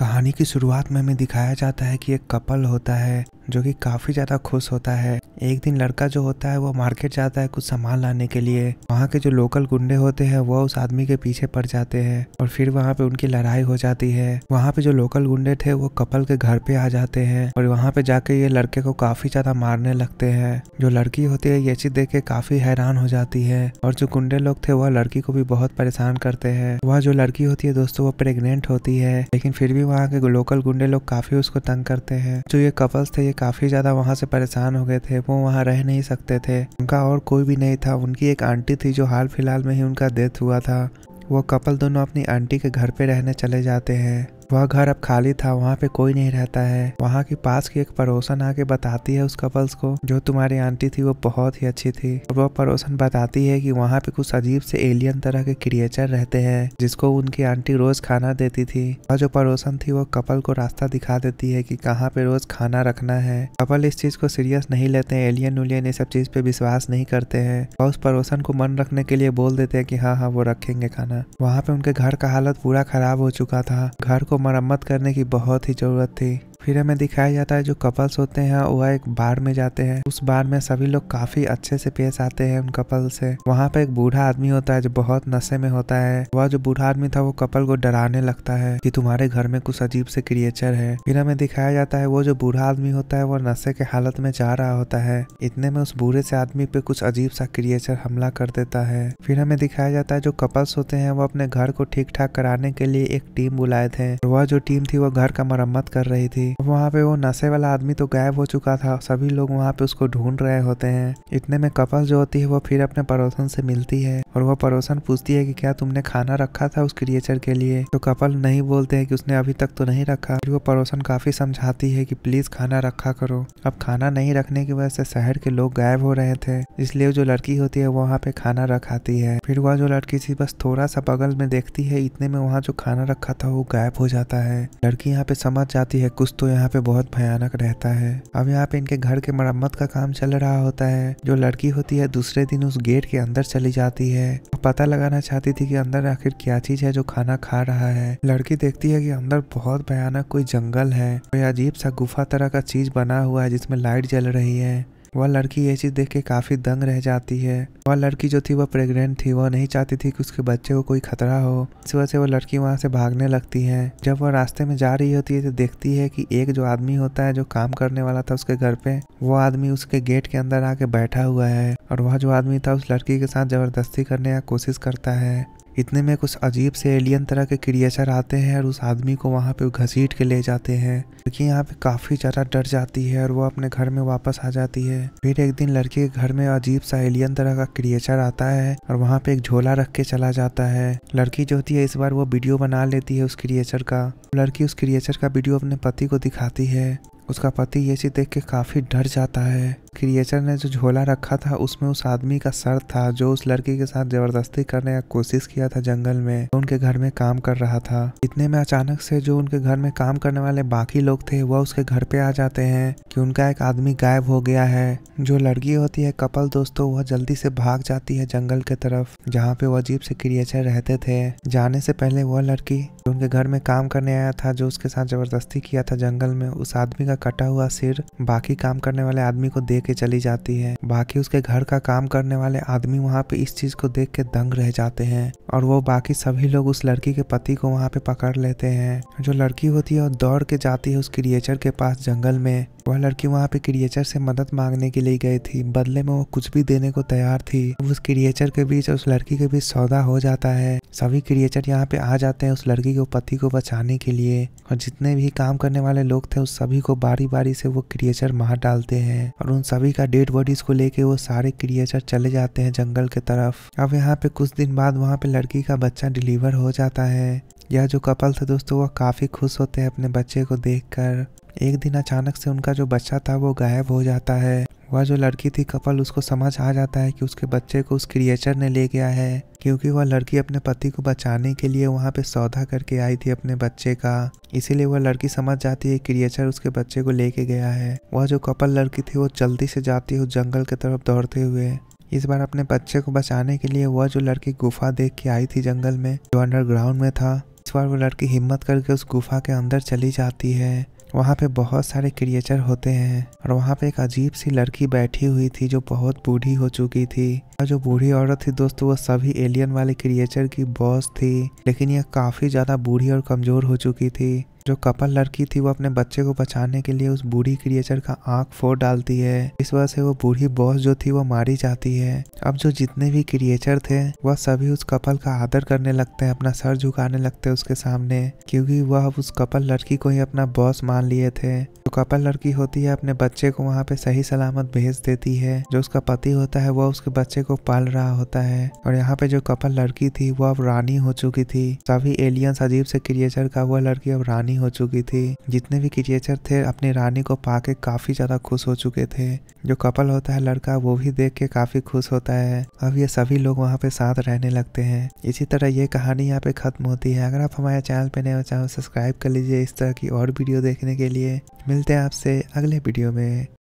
कहानी की शुरुआत में हमें दिखाया जाता है कि एक कपल होता है जो कि काफ़ी ज़्यादा खुश होता है एक दिन लड़का जो होता है वो मार्केट जाता है कुछ सामान लाने के लिए वहाँ के जो लोकल गुंडे होते हैं वो उस आदमी के पीछे पड़ जाते हैं और फिर वहाँ पे उनकी लड़ाई हो जाती है वहाँ पे जो लोकल गुंडे थे वो कपल के घर पे आ जाते हैं और वहाँ पे जाके ये लड़के को काफ़ी ज़्यादा मारने लगते है जो लड़की होती है ये चीज़ देख के काफ़ी हैरान हो जाती है और जो गुंडे लोग थे वह लड़की को भी बहुत परेशान करते हैं वह जो लड़की होती है दोस्तों वो प्रेगनेंट होती है लेकिन फिर भी वहाँ के लोकल गुंडे लोग काफ़ी उसको तंग करते हैं जो ये कपल्स थे ये काफ़ी ज़्यादा वहाँ से परेशान हो गए थे वो वहाँ रह नहीं सकते थे उनका और कोई भी नहीं था उनकी एक आंटी थी जो हाल फिलहाल में ही उनका डेथ हुआ था वो कपल दोनों अपनी आंटी के घर पे रहने चले जाते हैं वह घर अब खाली था वहाँ पे कोई नहीं रहता है वहाँ के पास की एक पड़ोसन आके बताती है उस कपल्स को जो तुम्हारी आंटी थी वो बहुत ही अच्छी थी और वह पड़ोसन बताती है कि वहाँ पे कुछ अजीब से एलियन तरह के क्रिएचर रहते हैं जिसको उनकी आंटी रोज खाना देती थी और जो पड़ोसन थी वो कपल को रास्ता दिखा देती है की कहाँ पे रोज खाना रखना है कपल इस चीज को सीरियस नहीं लेते हैं एलियन उलियन ये सब चीज पे विश्वास नहीं करते हैं और उस पड़ोसन को मन रखने के लिए बोल देते हैं कि हाँ हाँ वो रखेंगे खाना वहाँ पे उनके घर का हालत पूरा खराब हो चुका था घर को मरम्मत करने की बहुत ही ज़रूरत थी फिर हमें दिखाया जाता है जो कपल्स होते हैं वह एक बार में जाते हैं उस बार में सभी लोग काफी अच्छे से पेश आते हैं उन कपल से वहाँ पे एक बूढ़ा आदमी होता है जो बहुत नशे में होता है वह जो बूढ़ा आदमी था वो कपल को डराने लगता है की तुम्हारे घर में कुछ अजीब से क्रिएचर है फिर हमें दिखाया जाता है वो जो बूढ़ा आदमी होता है वो नशे के हालत में जा रहा होता है इतने में उस बूढ़े से आदमी पे कुछ अजीब सा क्रिएचर हमला कर देता है फिर हमें दिखाया जाता है जो कपल्स होते हैं वो अपने घर को ठीक ठाक कराने के लिए एक टीम बुलाए थे वह जो टीम थी वो घर का मरम्मत कर रही थी थी वहाँ पे वो नशे वाला आदमी तो गायब हो चुका था सभी लोग वहाँ पे उसको ढूंढ रहे होते हैं इतने में कपल जो होती है वो फिर अपने पड़ोसन से मिलती है और वो पड़ोसन पूछती है कि क्या तुमने खाना रखा था उस क्रिएचर के लिए तो कपल नहीं बोलते हैं कि उसने अभी तक तो नहीं रखा फिर वो पड़ोसन काफी समझाती है कि प्लीज खाना रखा करो अब खाना नहीं रखने की वजह से शहर के लोग गायब हो रहे थे इसलिए जो लड़की होती है वो वहाँ पे खाना रखाती है फिर वह जो लड़की थी बस थोड़ा सा बगल में देखती है इतने में वहाँ जो खाना रखा था वो गायब हो जाता है लड़की यहाँ पे समझ जाती है कुछ तो यहाँ पे बहुत भयानक रहता है अब यहाँ पे इनके घर के मरम्मत का काम चल रहा होता है जो लड़की होती है दूसरे दिन उस गेट के अंदर चली जाती है पता लगाना चाहती थी कि अंदर आखिर क्या चीज है जो खाना खा रहा है लड़की देखती है कि अंदर बहुत भयानक कोई जंगल है कोई अजीब सा गुफा तरह का चीज बना हुआ है जिसमें लाइट जल रही है वह लड़की ये चीज़ देख के काफ़ी दंग रह जाती है वह लड़की जो थी वह प्रेग्नेंट थी वह नहीं चाहती थी कि उसके बच्चे को कोई खतरा हो इस वजह से वह लड़की वहाँ से भागने लगती है जब वह रास्ते में जा रही होती है तो देखती है कि एक जो आदमी होता है जो काम करने वाला था उसके घर पे वो आदमी उसके गेट के अंदर आके बैठा हुआ है और वह जो आदमी था उस लड़की के साथ जबरदस्ती करने का कोशिश करता है इतने में कुछ अजीब से एलियन तरह के क्रिएचर आते हैं और उस आदमी को वहाँ पे घसीट के ले जाते हैं लड़की यहाँ पे काफ़ी ज़्यादा डर जाती है और वो अपने घर में वापस आ जाती है फिर एक दिन लड़के के घर में अजीब सा एलियन तरह का क्रिएचर आता है और वहाँ पे एक झोला रख के चला जाता है लड़की जो होती है इस बार वो वीडियो बना लेती है उस क्रिएचर का लड़की उस क्रिएचर का वीडियो अपने पति को दिखाती है उसका पति ये चीज़ देख के काफ़ी डर जाता है क्रिएचर ने जो झोला रखा था उसमें उस आदमी का सर था जो उस लड़की के साथ जबरदस्ती करने का कोशिश किया था जंगल में तो उनके घर में काम कर रहा था इतने में अचानक से जो उनके घर में काम करने वाले बाकी लोग थे वह उसके घर पे आ जाते हैं कि उनका एक आदमी गायब हो गया है जो लड़की होती है कपल दोस्तों वह जल्दी से भाग जाती है जंगल के तरफ जहाँ पे वह अजीब से क्रिएचर रहते थे जाने से पहले वह लड़की उनके घर में काम करने आया था जो उसके साथ जबरदस्ती किया था जंगल में उस आदमी का कटा हुआ सिर बाकी काम करने वाले आदमी को देख लेके चली जाती है बाकी उसके घर का काम करने वाले आदमी वहाँ पे इस चीज को देख के दंग रह जाते हैं और वो बाकी सभी लोग उस लड़की के पति को वहाँ पे पकड़ लेते हैं जो लड़की होती है वो दौड़ के जाती है उस क्रिएचर के पास जंगल में वह लड़की वहाँ पे क्रिएचर से मदद मांगने के लिए गई थी बदले में वो कुछ भी देने को तैयार थी उस क्रिएचर के बीच उस लड़की के बीच सौदा हो जाता है सभी क्रिएचर यहाँ पे आ जाते हैं उस लड़की के पति को बचाने के लिए और जितने भी काम करने वाले लोग थे उस सभी को बारी बारी से वो क्रिएचर मार डालते हैं और उन सभी का डेड बॉडीज को लेके वो सारे क्रिएचर चले जाते हैं जंगल के तरफ अब यहाँ पे कुछ दिन बाद वहाँ पे लड़की का बच्चा डिलीवर हो जाता है यह जो कपल थे दोस्तों वह काफ़ी खुश होते हैं अपने बच्चे को देखकर एक दिन अचानक से उनका जो बच्चा था वो गायब हो जाता है वह जो लड़की थी कपल उसको समझ आ जाता है कि उसके बच्चे को उस क्रिएचर ने ले गया है क्योंकि वह लड़की अपने पति को बचाने के लिए वहाँ पे सौदा करके आई थी अपने बच्चे का इसीलिए वह लड़की समझ जाती है क्रिएचर उसके बच्चे को लेके गया है वह जो कपल लड़की थी वो जल्दी से जाती है जंगल की तरफ दौड़ते हुए इस बार अपने बच्चे को बचाने के लिए वह जो लड़की गुफा देख के आई थी जंगल में जो अंडरग्राउंड में था इस बार वो लड़की हिम्मत करके उस गुफा के अंदर चली जाती है वहाँ पे बहुत सारे क्रिएचर होते हैं और वहाँ पे एक अजीब सी लड़की बैठी हुई थी जो बहुत बूढ़ी हो चुकी थी और जो बूढ़ी औरत थी दोस्तों वो सभी एलियन वाले क्रिएचर की बॉस थी लेकिन यह काफ़ी ज़्यादा बूढ़ी और कमज़ोर हो चुकी थी जो कपल लड़की थी वो अपने बच्चे को बचाने के लिए उस बूढ़ी क्रिएचर का आंख फोड़ डालती है इस वजह से वो बूढ़ी बॉस जो थी वो मारी जाती है अब जो जितने भी क्रिएचर थे वह सभी उस कपल का आदर करने लगते हैं अपना सर झुकाने लगते हैं उसके सामने क्योंकि वह उस कपल लड़की को ही अपना बॉस मान लिए थे जो कपल लड़की होती है अपने बच्चे को वहाँ पे सही सलामत भेज देती है जो उसका पति होता है वह उसके बच्चे को पाल रहा होता है और यहाँ पे जो कपल लड़की थी वह अब रानी हो चुकी थी सभी एलियंस अजीब से क्रिएचर का वह लड़की अब रानी हो चुकी थी जितने भी क्रिएचर थे अपनी रानी को पाके काफी ज्यादा खुश हो चुके थे जो कपल होता है लड़का वो भी देख के काफी खुश होता है अब ये सभी लोग वहाँ पे साथ रहने लगते हैं इसी तरह ये कहानी यहाँ पे खत्म होती है अगर आप हमारे चैनल पे नए हो चाहो सब्सक्राइब कर लीजिए इस तरह की और वीडियो देखने के लिए मिलते हैं आपसे अगले वीडियो में